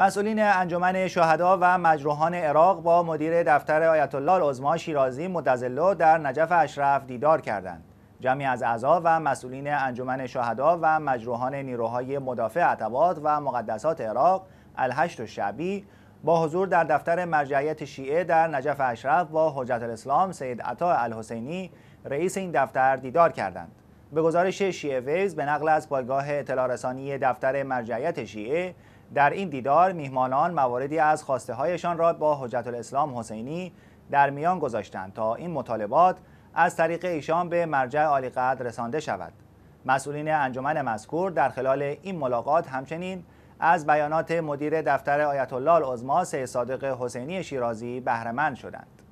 مسئولین انجمن شهدا و مجروحان عراق با مدیر دفتر آیت الله شیرازی متزلو در نجف اشرف دیدار کردند جمعی از اعضا و مسئولین انجمن شهدا و مجروحان نیروهای مدافع عتبات و مقدسات عراق الهشت و با حضور در دفتر مرجعیت شیعه در نجف اشرف با حجت الاسلام سید عطا الحسینی رئیس این دفتر دیدار کردند به گزارش شیعه ویز به نقل از پایگاه اطلاع رسانی دفتر مرجعیت شیعه در این دیدار میهمانان مواردی از خواسته هایشان را با حجت الاسلام حسینی در میان گذاشتند تا این مطالبات از طریق ایشان به مرجع عالی قدر رسانده شود مسئولین انجمن مذکور در خلال این ملاقات همچنین از بیانات مدیر دفتر آیت الله العظما صادق حسینی شیرازی بهرهمند شدند